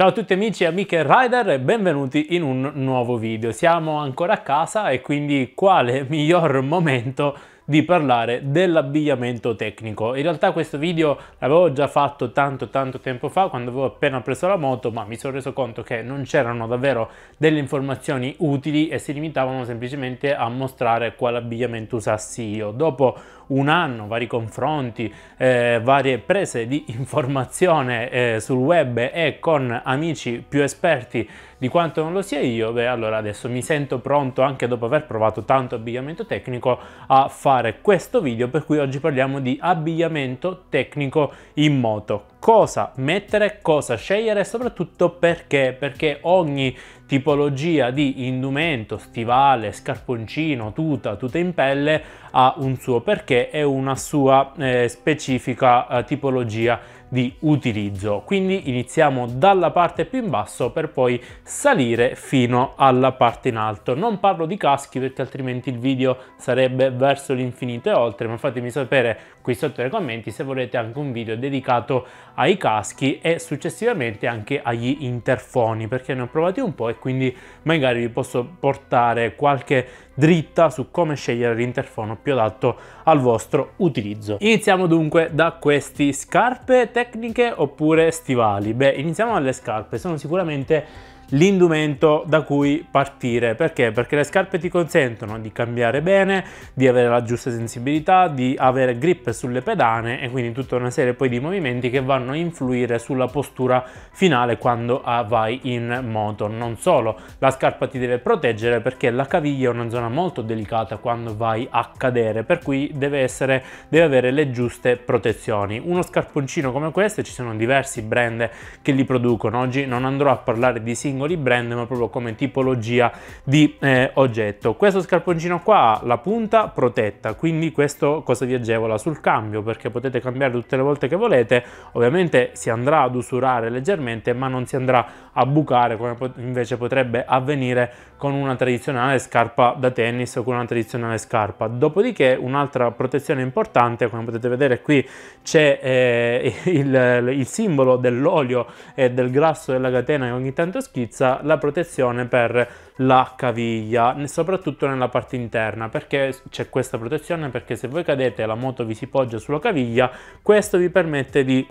Ciao a tutti amici e amiche rider e benvenuti in un nuovo video. Siamo ancora a casa e quindi quale miglior momento di parlare dell'abbigliamento tecnico. In realtà questo video l'avevo già fatto tanto tanto tempo fa quando avevo appena preso la moto ma mi sono reso conto che non c'erano davvero delle informazioni utili e si limitavano semplicemente a mostrare quale abbigliamento usassi io. Dopo un anno, vari confronti, eh, varie prese di informazione eh, sul web e con amici più esperti di quanto non lo sia io, beh allora adesso mi sento pronto anche dopo aver provato tanto abbigliamento tecnico a fare questo video per cui oggi parliamo di abbigliamento tecnico in moto. Cosa mettere, cosa scegliere e soprattutto perché, perché ogni tipologia di indumento, stivale, scarponcino, tuta, tuta in pelle ha un suo perché e una sua eh, specifica eh, tipologia di utilizzo. Quindi iniziamo dalla parte più in basso per poi salire fino alla parte in alto. Non parlo di caschi perché altrimenti il video sarebbe verso l'infinito e oltre, ma fatemi sapere qui sotto nei commenti se volete anche un video dedicato ai caschi e successivamente anche agli interfoni perché ne ho provati un po' e quindi magari vi posso portare qualche dritta su come scegliere l'interfono più adatto al vostro utilizzo. Iniziamo dunque da queste scarpe tecniche oppure stivali. Beh, iniziamo dalle scarpe, sono sicuramente l'indumento da cui partire perché perché le scarpe ti consentono di cambiare bene di avere la giusta sensibilità di avere grip sulle pedane e quindi tutta una serie poi di movimenti che vanno a influire sulla postura finale quando ah, vai in moto non solo la scarpa ti deve proteggere perché la caviglia è una zona molto delicata quando vai a cadere, per cui deve, essere, deve avere le giuste protezioni. Uno scarponcino come questo, ci sono diversi brand che li producono, oggi non andrò a parlare di singoli brand, ma proprio come tipologia di eh, oggetto. Questo scarponcino qua ha la punta protetta, quindi questo cosa vi agevola sul cambio, perché potete cambiare tutte le volte che volete, ovviamente si andrà ad usurare leggermente, ma non si andrà a bucare come invece potrebbe avvenire con una tradizionale scarpa da tennis o con una tradizionale scarpa. Dopodiché un'altra protezione importante, come potete vedere qui c'è eh, il, il, simbolo dell'olio e del grasso della catena che ogni tanto schizza, la protezione per la caviglia, soprattutto nella parte interna. Perché c'è questa protezione? Perché se voi cadete e la moto vi si poggia sulla caviglia, questo vi permette di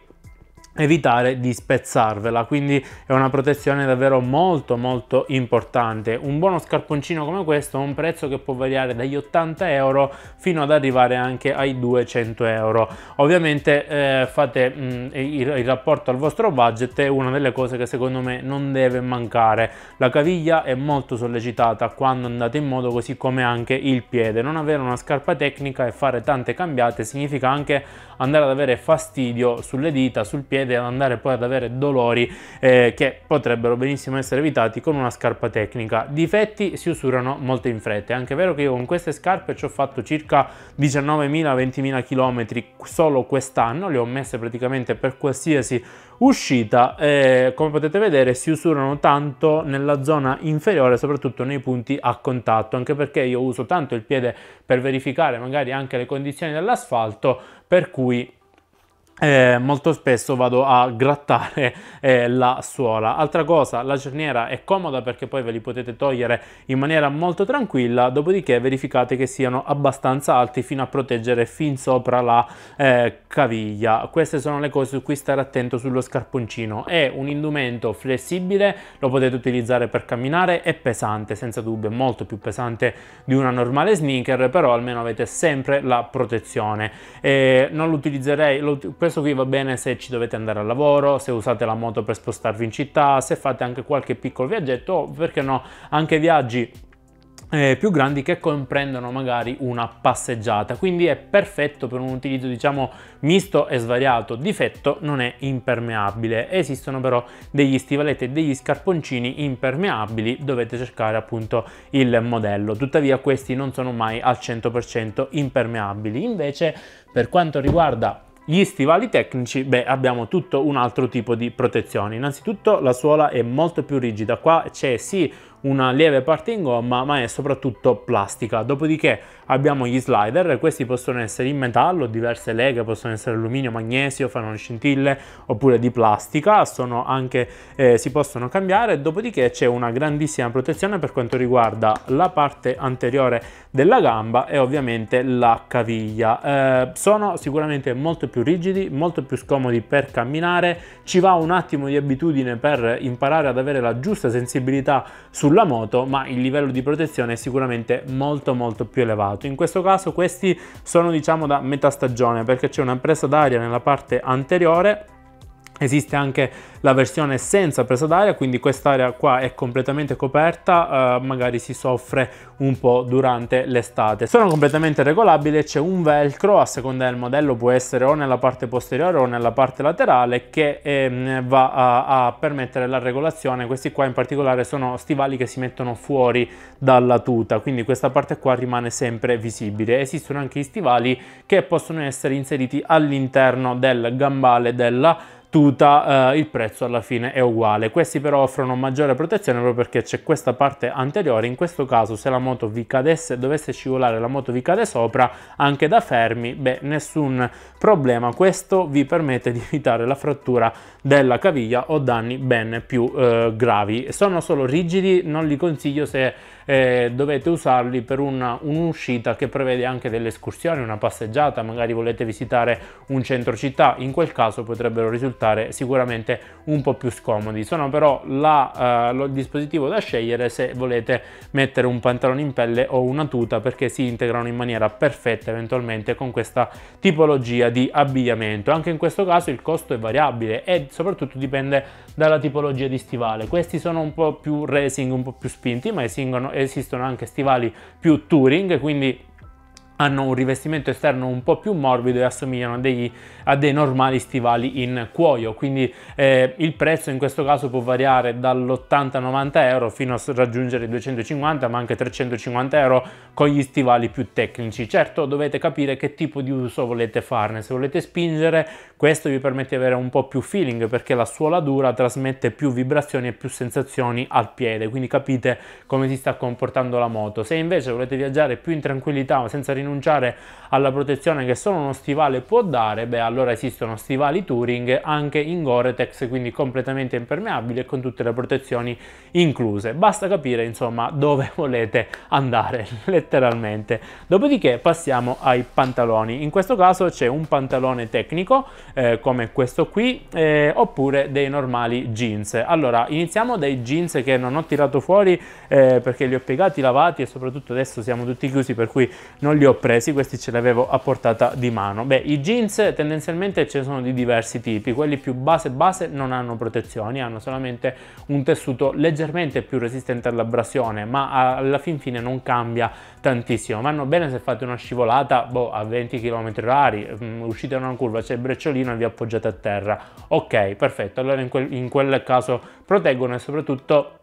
evitare di spezzarvela quindi è una protezione davvero molto molto importante un buono scarponcino come questo ha un prezzo che può variare dagli 80 euro fino ad arrivare anche ai 200 euro ovviamente eh, fate mh, mm, il, il, rapporto al vostro budget è una delle cose che secondo me non deve mancare la caviglia è molto sollecitata quando andate in modo così come anche il piede non avere una scarpa tecnica e fare tante cambiate significa anche andare ad avere fastidio sulle dita sul piede piede ad andare poi ad avere dolori eh, che potrebbero benissimo essere evitati con una scarpa tecnica. Difetti si usurano molto in fretta, è anche vero che io con queste scarpe ci ho fatto circa 19.000-20.000 km solo quest'anno, le ho messe praticamente per qualsiasi uscita eh, come potete vedere si usurano tanto nella zona inferiore soprattutto nei punti a contatto anche perché io uso tanto il piede per verificare magari anche le condizioni dell'asfalto per cui eh, molto spesso vado a grattare eh, la suola. Altra cosa, la cerniera è comoda perché poi ve li potete togliere in maniera molto tranquilla, dopodiché verificate che siano abbastanza alti fino a proteggere fin sopra la eh, caviglia. Queste sono le cose su cui stare attento sullo scarponcino. È un indumento flessibile, lo potete utilizzare per camminare, è pesante, senza dubbio, molto più pesante di una normale sneaker, però almeno avete sempre la protezione. Eh, non lo utilizzerei, questo qui va bene se ci dovete andare al lavoro, se usate la moto per spostarvi in città, se fate anche qualche piccolo viaggetto o perché no, anche viaggi eh, più grandi che comprendono magari una passeggiata quindi è perfetto per un utilizzo diciamo misto e svariato difetto non è impermeabile esistono però degli stivaletti e degli scarponcini impermeabili dovete cercare appunto il modello tuttavia questi non sono mai al 100% impermeabili invece per quanto riguarda gli stivali tecnici, beh, abbiamo tutto un altro tipo di protezione. Innanzitutto la suola è molto più rigida, qua c'è sì una lieve parte in gomma ma è soprattutto plastica. Dopodiché abbiamo gli slider, questi possono essere in metallo, diverse leghe, possono essere alluminio, magnesio, fanno scintille oppure di plastica, sono anche, eh, si possono cambiare. Dopodiché c'è una grandissima protezione per quanto riguarda la parte anteriore della gamba e ovviamente la caviglia. Eh, sono sicuramente molto più rigidi, molto più scomodi per camminare, ci va un attimo di abitudine per imparare ad avere la giusta sensibilità sul sulla moto ma il livello di protezione è sicuramente molto molto più elevato in questo caso questi sono diciamo da metà stagione perché c'è una presa d'aria nella parte anteriore Esiste anche la versione senza presa d'aria, quindi quest'area qua è completamente coperta, eh, magari si soffre un po' durante l'estate. Sono completamente regolabili, c'è un velcro, a seconda del modello può essere o nella parte posteriore o nella parte laterale, che eh, va a, a, permettere la regolazione. Questi qua in particolare sono stivali che si mettono fuori dalla tuta, quindi questa parte qua rimane sempre visibile. Esistono anche i stivali che possono essere inseriti all'interno del gambale della tuta tuta eh, il prezzo alla fine è uguale questi però offrono maggiore protezione proprio perché c'è questa parte anteriore in questo caso se la moto vi cadesse dovesse scivolare la moto vi cade sopra anche da fermi beh nessun problema questo vi permette di evitare la frattura della caviglia o danni ben più eh, gravi sono solo rigidi non li consiglio se eh, dovete usarli per un'uscita un che prevede anche delle escursioni una passeggiata magari volete visitare un centro città in quel caso potrebbero risultare risultare sicuramente un po' più scomodi. Sono però la, uh, eh, il dispositivo da scegliere se volete mettere un pantalone in pelle o una tuta perché si integrano in maniera perfetta eventualmente con questa tipologia di abbigliamento. Anche in questo caso il costo è variabile e soprattutto dipende dalla tipologia di stivale. Questi sono un po' più racing, un po' più spinti, ma esistono anche stivali più touring, quindi hanno un rivestimento esterno un po' più morbido e assomigliano a, degli, a dei normali stivali in cuoio, quindi eh, il prezzo in questo caso può variare dall'80-90 euro fino a raggiungere i 250 ma anche 350 euro con gli stivali più tecnici. Certo dovete capire che tipo di uso volete farne, se volete spingere questo vi permette di avere un po' più feeling perché la suola dura trasmette più vibrazioni e più sensazioni al piede, quindi capite come si sta comportando la moto. Se invece volete viaggiare più in tranquillità ma senza rinunciare rinunciare alla protezione che solo uno stivale può dare, beh allora esistono stivali Touring anche in Gore-Tex, quindi completamente impermeabile con tutte le protezioni incluse. Basta capire insomma dove volete andare letteralmente. Dopodiché passiamo ai pantaloni. In questo caso c'è un pantalone tecnico eh, come questo qui eh, oppure dei normali jeans. Allora iniziamo dai jeans che non ho tirato fuori eh, perché li ho piegati, lavati e soprattutto adesso siamo tutti chiusi per cui non li ho presi, questi ce li avevo a portata di mano. Beh, i jeans tendenzialmente ce ne sono di diversi tipi, quelli più base base non hanno protezioni, hanno solamente un tessuto leggermente più resistente all'abrasione, ma alla fin fine non cambia tantissimo. Vanno bene se fate una scivolata boh, a 20 km h uscite da una curva, c'è il brecciolino e vi appoggiate a terra. Ok, perfetto, allora in quel, in quel caso proteggono e soprattutto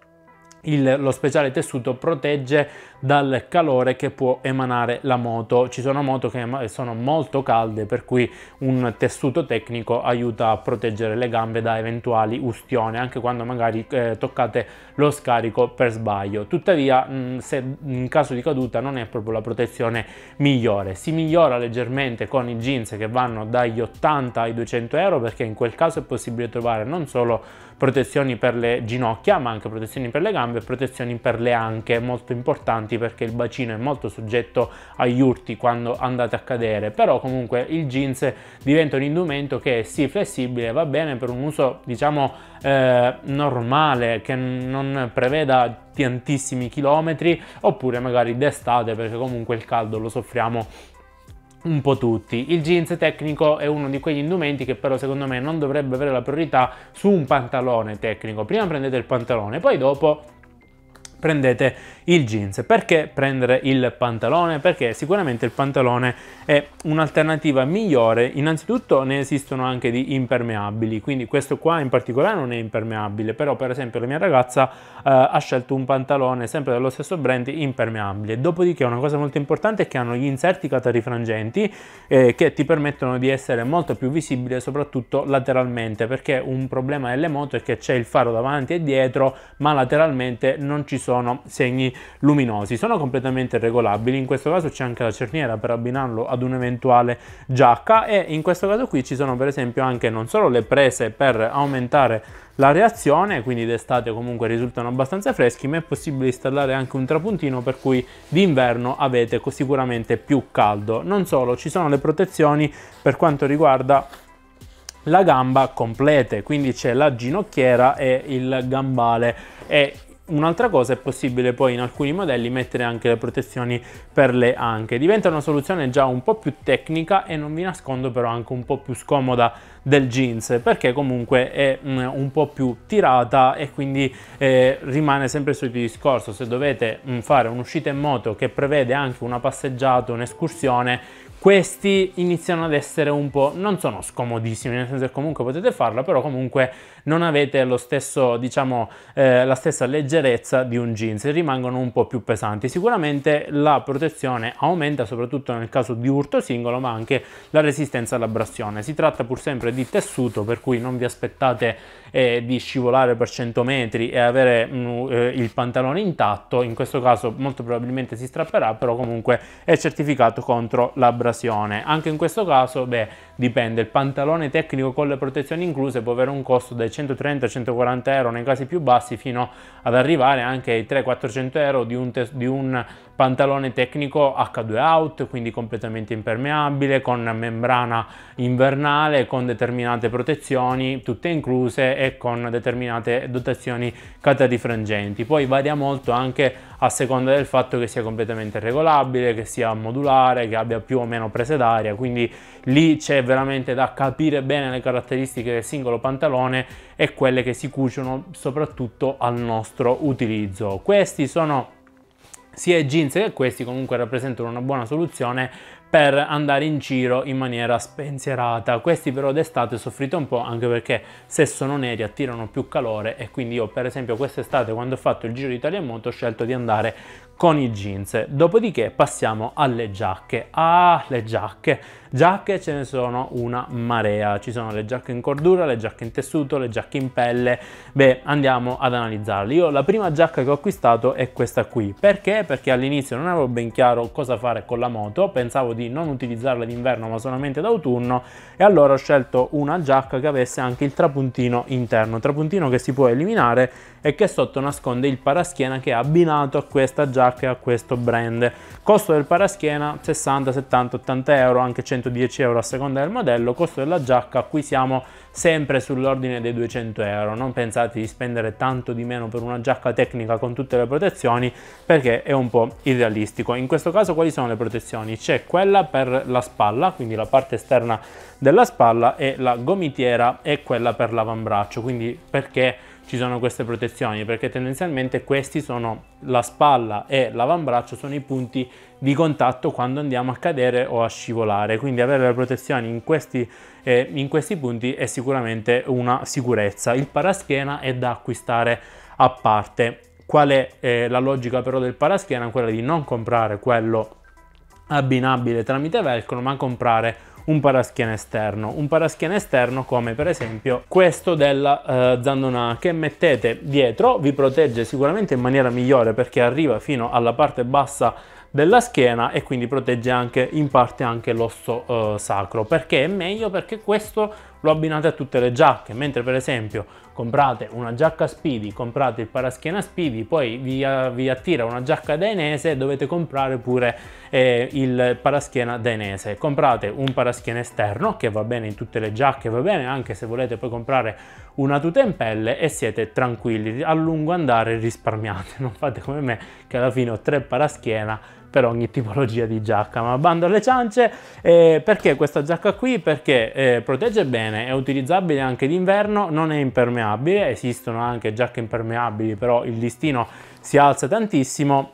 il, lo speciale tessuto protegge dal calore che può emanare la moto. Ci sono moto che sono molto calde per cui un tessuto tecnico aiuta a proteggere le gambe da eventuali ustioni anche quando magari eh, toccate lo scarico per sbaglio. Tuttavia mh, mm, se in caso di caduta non è proprio la protezione migliore. Si migliora leggermente con i jeans che vanno dagli 80 ai 200 euro perché in quel caso è possibile trovare non solo protezioni per le ginocchia, ma anche protezioni per le gambe e protezioni per le anche, molto importanti perché il bacino è molto soggetto agli urti quando andate a cadere, però comunque il jeans diventa un indumento che è sì flessibile, va bene per un uso diciamo eh, normale che non preveda tantissimi chilometri oppure magari d'estate perché comunque il caldo lo soffriamo un po' tutti. Il jeans tecnico è uno di quegli indumenti che però secondo me non dovrebbe avere la priorità su un pantalone tecnico. Prima prendete il pantalone, poi dopo prendete il jeans. Perché prendere il pantalone? Perché sicuramente il pantalone è un'alternativa migliore. Innanzitutto ne esistono anche di impermeabili, quindi questo qua in particolare non è impermeabile, però per esempio la mia ragazza eh, ha scelto un pantalone sempre dello stesso brand impermeabile. Dopodiché una cosa molto importante è che hanno gli inserti catarifrangenti eh, che ti permettono di essere molto più visibile soprattutto lateralmente, perché un problema delle moto è che c'è il faro davanti e dietro, ma lateralmente non ci sono sono segni luminosi. Sono completamente regolabili, in questo caso c'è anche la cerniera per abbinarlo ad un'eventuale giacca e in questo caso qui ci sono per esempio anche non solo le prese per aumentare la reazione, quindi d'estate comunque risultano abbastanza freschi, ma è possibile installare anche un trapuntino per cui d'inverno avete sicuramente più caldo. Non solo, ci sono le protezioni per quanto riguarda la gamba complete, quindi c'è la ginocchiera e il gambale e Un'altra cosa è possibile poi in alcuni modelli mettere anche le protezioni per le anche. Diventa una soluzione già un po' più tecnica e non vi nascondo però anche un po' più scomoda del jeans perché comunque è mh, mm, un po' più tirata e quindi eh, rimane sempre sul discorso se dovete mh, mm, fare un'uscita in moto che prevede anche una passeggiata, un'escursione questi iniziano ad essere un po' non sono scomodissimi nel senso che comunque potete farla però comunque non avete lo stesso diciamo eh, la stessa leggerezza di un jeans rimangono un po' più pesanti sicuramente la protezione aumenta soprattutto nel caso di urto singolo ma anche la resistenza all'abrasione si tratta pur sempre di di tessuto per cui non vi aspettate eh, di scivolare per 100 metri e avere mh, mm, eh, il pantalone intatto in questo caso molto probabilmente si strapperà però comunque è certificato contro l'abrasione anche in questo caso beh dipende il pantalone tecnico con le protezioni incluse può avere un costo dai 130 140 euro nei casi più bassi fino ad arrivare anche ai 3 400 euro di un, di un pantalone tecnico H2 out quindi completamente impermeabile con membrana invernale con determinato determinate protezioni, tutte incluse, e con determinate dotazioni catarifrangenti. Poi varia molto anche a seconda del fatto che sia completamente regolabile, che sia modulare, che abbia più o meno prese d'aria, quindi lì c'è veramente da capire bene le caratteristiche del singolo pantalone e quelle che si cuciono soprattutto al nostro utilizzo. Questi sono sia i jeans che questi comunque rappresentano una buona soluzione per andare in giro in maniera spensierata. Questi però d'estate soffrite un po' anche perché se sono neri attirano più calore e quindi io per esempio quest'estate quando ho fatto il giro di Italia Moto ho scelto di andare con i jeans. Dopodiché passiamo alle giacche. Ah, le giacche. Giacche ce ne sono una marea. Ci sono le giacche in cordura, le giacche in tessuto, le giacche in pelle. Beh, andiamo ad analizzarle. Io la prima giacca che ho acquistato è questa qui. Perché? Perché all'inizio non avevo ben chiaro cosa fare con la moto. Pensavo di non utilizzarla d'inverno ma solamente d'autunno. E allora ho scelto una giacca che avesse anche il trapuntino interno. Trapuntino che si può eliminare e che sotto nasconde il paraschiena che è abbinato a questa giacca Shark a questo brand. Costo del paraschiena 60, 70, 80 euro, anche 110 euro a seconda del modello. Costo della giacca, qui siamo sempre sull'ordine dei 200 euro. Non pensate di spendere tanto di meno per una giacca tecnica con tutte le protezioni perché è un po' irrealistico. In questo caso quali sono le protezioni? C'è quella per la spalla, quindi la parte esterna della spalla e la gomitiera e quella per l'avambraccio, quindi perché ci sono queste protezioni perché tendenzialmente questi sono la spalla e l'avambraccio sono i punti di contatto quando andiamo a cadere o a scivolare quindi avere le protezioni in questi, eh, in questi punti è sicuramente una sicurezza il paraschiena è da acquistare a parte qual è eh, la logica però del paraschiena quella di non comprare quello abbinabile tramite velcro ma comprare un paraschiena esterno, un paraschiena esterno come per esempio questo della eh, Zandona che mettete dietro, vi protegge sicuramente in maniera migliore perché arriva fino alla parte bassa della schiena e quindi protegge anche in parte anche l'osso eh, sacro perché è meglio perché questo lo abbinate a tutte le giacche, mentre per esempio comprate una giacca Speedy, comprate il paraschiena Speedy, poi vi, eh, vi attira una giacca danese e dovete comprare pure eh, il paraschiena danese. Comprate un paraschiena esterno che va bene in tutte le giacche, va bene anche se volete poi comprare una tuta in pelle e siete tranquilli, a lungo andare risparmiate, non fate come me che alla fine ho tre paraschiena per ogni tipologia di giacca, ma bando alle ciance, eh, perché questa giacca qui? Perché eh, protegge bene, è utilizzabile anche d'inverno, non è impermeabile, esistono anche giacche impermeabili, però il listino si alza tantissimo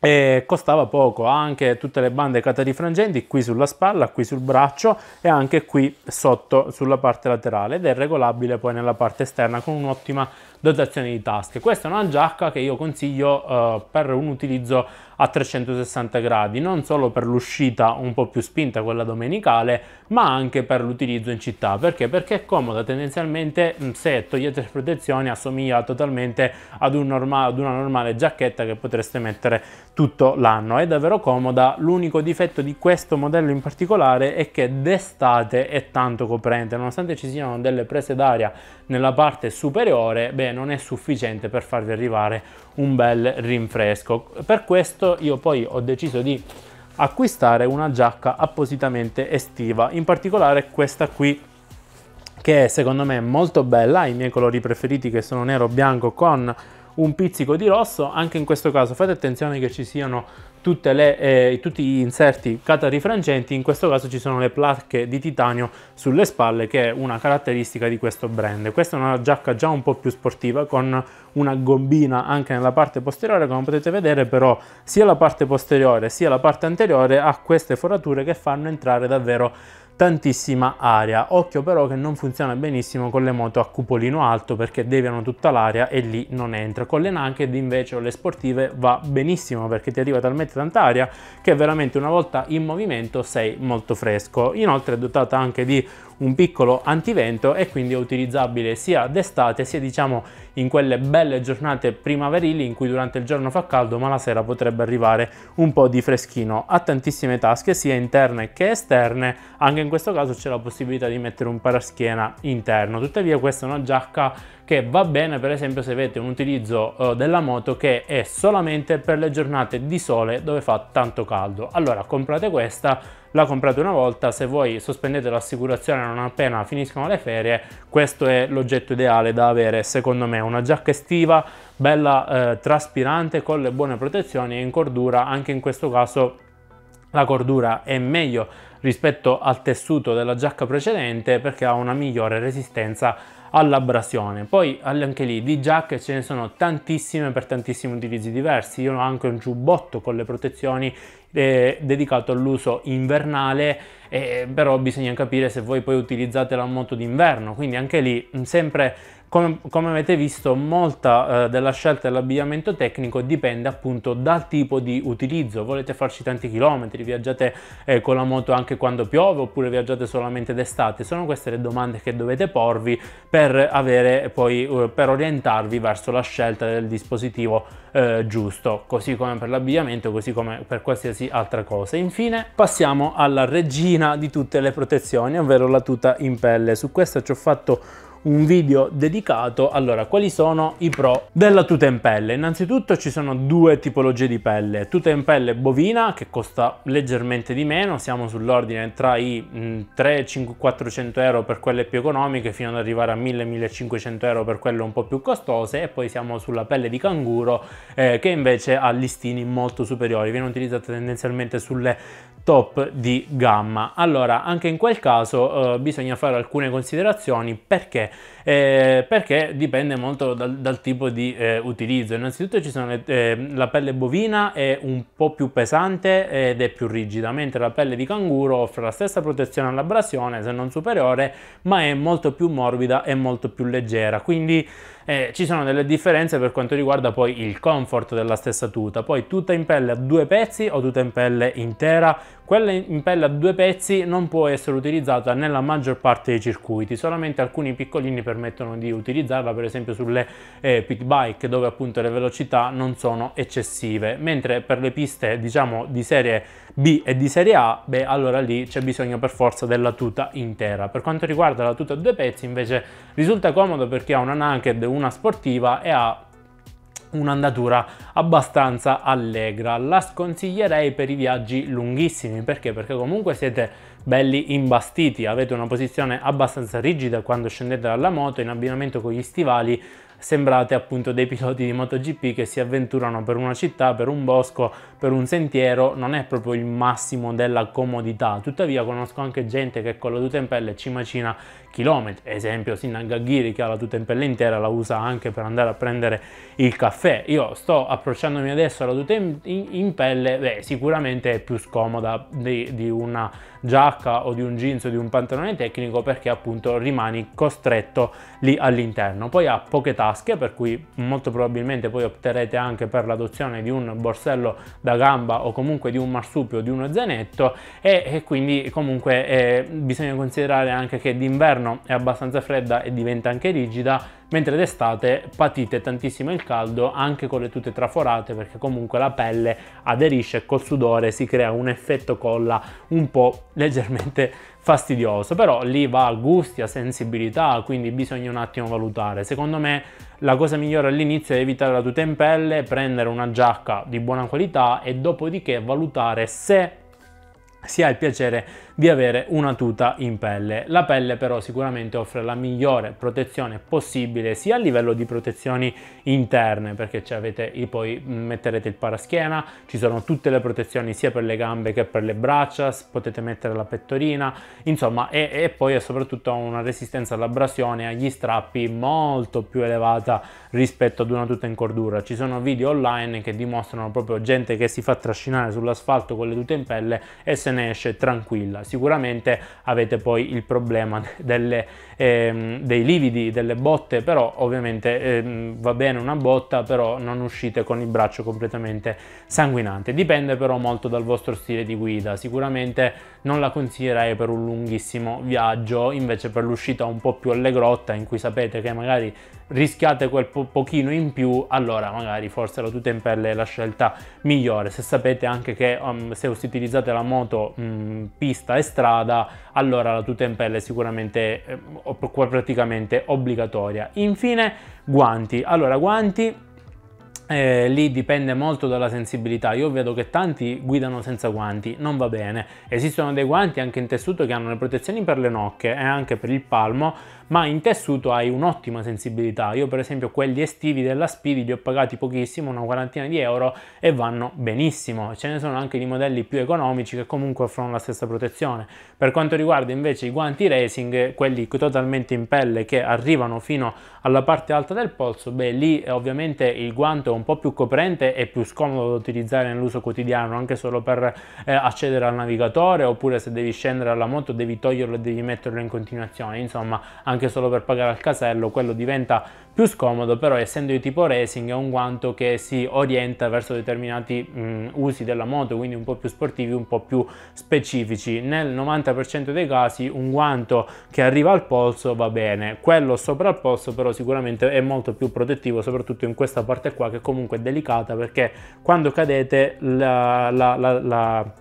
e costava poco ha anche tutte le bande catarifrangenti qui sulla spalla qui sul braccio e anche qui sotto sulla parte laterale ed è regolabile poi nella parte esterna con un'ottima dotazione di tasche questa è una giacca che io consiglio eh, per un utilizzo a 360 gradi, non solo per l'uscita un po' più spinta, quella domenicale, ma anche per l'utilizzo in città. Perché? Perché è comoda tendenzialmente se togliete le protezioni assomiglia totalmente ad, un norma ad una normale giacchetta che potreste mettere tutto l'anno. È davvero comoda, l'unico difetto di questo modello in particolare è che d'estate è tanto coprente, nonostante ci siano delle prese d'aria nella parte superiore, beh non è sufficiente per farvi arrivare un bel rinfresco. Per questo questo io poi ho deciso di acquistare una giacca appositamente estiva, in particolare questa qui che è, secondo me molto bella, i miei colori preferiti che sono nero bianco con un pizzico di rosso, anche in questo caso fate attenzione che ci siano le, eh, tutti gli inserti catarifrangenti, in questo caso ci sono le placche di titanio sulle spalle che è una caratteristica di questo brand. Questa è una giacca già un po' più sportiva con una gombina anche nella parte posteriore come potete vedere però sia la parte posteriore sia la parte anteriore ha queste forature che fanno entrare davvero tantissima aria occhio però che non funziona benissimo con le moto a cupolino alto perché deviano tutta l'aria e lì non entra con le naked invece o le sportive va benissimo perché ti arriva talmente tanta aria che veramente una volta in movimento sei molto fresco inoltre è dotata anche di un piccolo antivento e quindi è utilizzabile sia d'estate sia diciamo in quelle belle giornate primaverili in cui durante il giorno fa caldo ma la sera potrebbe arrivare un po' di freschino. Ha tantissime tasche sia interne che esterne, anche in questo caso c'è la possibilità di mettere un paraschiena interno, tuttavia questa è una giacca che va bene per esempio se avete un utilizzo eh, della moto che è solamente per le giornate di sole dove fa tanto caldo. Allora comprate questa la comprate una volta, se voi sospendete l'assicurazione non appena finiscono le ferie, questo è l'oggetto ideale da avere secondo me, una giacca estiva bella eh, traspirante con le buone protezioni e in cordura, anche in questo caso la cordura è meglio rispetto al tessuto della giacca precedente perché ha una migliore resistenza all'abrasione. Poi anche lì di giacche ce ne sono tantissime per tantissimi utilizzi diversi. Io ho anche un giubbotto con le protezioni eh, dedicato all'uso invernale, eh, però bisogna capire se voi poi utilizzate la moto d'inverno, quindi anche lì sempre come, come avete visto molta eh, della scelta dell'abbigliamento tecnico dipende appunto dal tipo di utilizzo, volete farci tanti chilometri, viaggiate eh, con la moto anche quando piove oppure viaggiate solamente d'estate, sono queste le domande che dovete porvi per, avere, eh, poi, eh, per orientarvi verso la scelta del dispositivo eh, giusto, così come per l'abbigliamento, così come per qualsiasi altra cosa. Infine passiamo alla regina di tutte le protezioni, ovvero la tuta in pelle, su questa ci ho fatto un video dedicato. Allora, quali sono i pro della tuta in pelle? Innanzitutto ci sono due tipologie di pelle. Tuta in pelle bovina, che costa leggermente di meno, siamo sull'ordine tra i 300-400 mm, euro per quelle più economiche, fino ad arrivare a 1000-1500 euro per quelle un po' più costose, e poi siamo sulla pelle di canguro, eh, che invece ha listini molto superiori, viene utilizzata tendenzialmente sulle top di gamma. Allora, anche in quel caso eh, bisogna fare alcune considerazioni perché perché? Eh, perché dipende molto dal, dal tipo di eh, utilizzo. Innanzitutto ci sono le, eh, la pelle bovina è un po' più pesante ed è più rigida, mentre la pelle di canguro offre la stessa protezione all'abrasione, se non superiore, ma è molto più morbida e molto più leggera. Quindi eh, ci sono delle differenze per quanto riguarda poi il comfort della stessa tuta. Poi tutta in pelle a due pezzi o tutta in pelle intera quella in pelle a due pezzi non può essere utilizzata nella maggior parte dei circuiti, solamente alcuni piccolini permettono di utilizzarla per esempio sulle eh, pit bike dove appunto le velocità non sono eccessive, mentre per le piste diciamo di serie B e di serie A, beh allora lì c'è bisogno per forza della tuta intera. Per quanto riguarda la tuta a due pezzi invece risulta comodo perché ha una naked, una sportiva e ha un'andatura abbastanza allegra. La sconsiglierei per i viaggi lunghissimi, perché? Perché comunque siete belli imbastiti, avete una posizione abbastanza rigida quando scendete dalla moto in abbinamento con gli stivali sembrate appunto dei piloti di MotoGP che si avventurano per una città, per un bosco, per un sentiero, non è proprio il massimo della comodità. Tuttavia conosco anche gente che con la tuta in pelle ci macina chilometri, esempio Sinan Gaghiri che ha la tuta in pelle intera la usa anche per andare a prendere il caffè. Io sto approcciandomi adesso alla tuta in, in, in pelle, beh sicuramente è più scomoda di, di una giacca o di un jeans o di un pantalone tecnico perché appunto rimani costretto lì all'interno. Poi ha poche tasche per cui molto probabilmente poi opterete anche per l'adozione di un borsello da gamba o comunque di un marsupio o di uno zainetto e, e quindi comunque eh, bisogna considerare anche che d'inverno è abbastanza fredda e diventa anche rigida mentre d'estate patite tantissimo il caldo anche con le tute traforate perché comunque la pelle aderisce col sudore si crea un effetto colla un po' leggermente fastidioso, però lì va a gusti, a sensibilità, quindi bisogna un attimo valutare. Secondo me la cosa migliore all'inizio è evitare la tuta in pelle, prendere una giacca di buona qualità e dopodiché valutare se si ha il piacere di avere una tuta in pelle. La pelle però sicuramente offre la migliore protezione possibile sia a livello di protezioni interne perché avete, poi mm, metterete il paraschiena, ci sono tutte le protezioni sia per le gambe che per le braccia, potete mettere la pettorina, insomma e, e poi è soprattutto una resistenza all'abrasione, e agli strappi molto più elevata rispetto ad una tuta in cordura. Ci sono video online che dimostrano proprio gente che si fa trascinare sull'asfalto con le tute in pelle e se ne esce tranquilla sicuramente avete poi il problema delle, ehm, dei lividi, delle botte, però ovviamente ehm, va bene una botta, però non uscite con il braccio completamente sanguinante. Dipende però molto dal vostro stile di guida, sicuramente non la consiglierei per un lunghissimo viaggio, invece per l'uscita un po' più allegrotta in cui sapete che magari rischiate quel po pochino in più, allora magari forse la tuta in pelle è la scelta migliore. Se sapete anche che um, se utilizzate la moto um, pista e strada, allora la tuta in pelle è sicuramente eh, praticamente obbligatoria. Infine guanti. Allora guanti eh, lì dipende molto dalla sensibilità io vedo che tanti guidano senza guanti non va bene esistono dei guanti anche in tessuto che hanno le protezioni per le nocche e anche per il palmo ma in tessuto hai un'ottima sensibilità io per esempio quelli estivi della Speedy li ho pagati pochissimo una quarantina di euro e vanno benissimo ce ne sono anche di modelli più economici che comunque offrono la stessa protezione per quanto riguarda invece i guanti racing quelli totalmente in pelle che arrivano fino alla parte alta del polso beh lì ovviamente il guanto è un po' più coprente e più scomodo da utilizzare nell'uso quotidiano anche solo per eh, accedere al navigatore oppure se devi scendere alla moto devi toglierlo e devi metterlo in continuazione insomma anche solo per pagare al casello quello diventa più scomodo però essendo di tipo racing è un guanto che si orienta verso determinati mh, mm, usi della moto, quindi un po' più sportivi, un po' più specifici. Nel 90% dei casi un guanto che arriva al polso va bene, quello sopra il polso però sicuramente è molto più protettivo, soprattutto in questa parte qua che comunque è delicata perché quando cadete la, la, la, la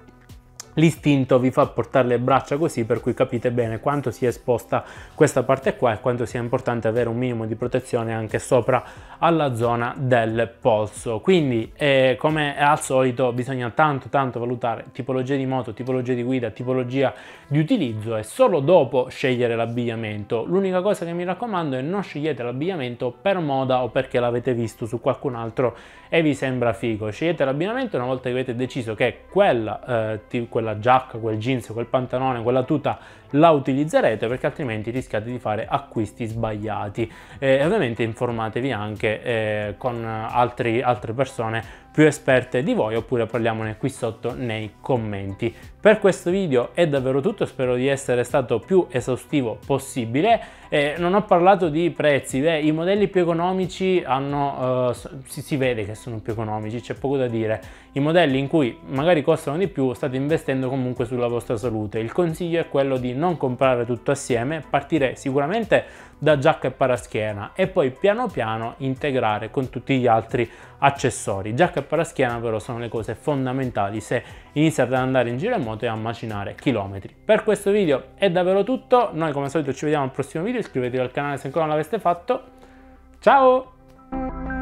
l'istinto vi fa portare le braccia così per cui capite bene quanto sia esposta questa parte qua e quanto sia importante avere un minimo di protezione anche sopra alla zona del polso quindi eh, come al solito bisogna tanto tanto valutare tipologia di moto tipologia di guida tipologia di utilizzo e solo dopo scegliere l'abbigliamento l'unica cosa che mi raccomando è non scegliete l'abbigliamento per moda o perché l'avete visto su qualcun altro e vi sembra figo scegliete l'abbigliamento una volta che avete deciso che quella, eh, quella quella giacca, quel jeans, quel pantalone, quella tuta la utilizzerete perché altrimenti rischiate di fare acquisti sbagliati e ovviamente informatevi anche eh, con altri, altre persone più esperte di voi oppure parliamone qui sotto nei commenti. Per questo video è davvero tutto, spero di essere stato più esaustivo possibile. Eh, non ho parlato di prezzi, beh, i modelli più economici hanno, eh, si, si, vede che sono più economici, c'è poco da dire. I modelli in cui magari costano di più state investendo comunque sulla vostra salute. Il consiglio è quello di non comprare tutto assieme, partire sicuramente da giacca e paraschiena e poi piano piano integrare con tutti gli altri accessori. Giacca e paraschiena però sono le cose fondamentali se inizia ad andare in giro in moto e a macinare chilometri. Per questo video è davvero tutto, noi come al solito ci vediamo al prossimo video, iscrivetevi al canale se ancora non l'aveste fatto, ciao!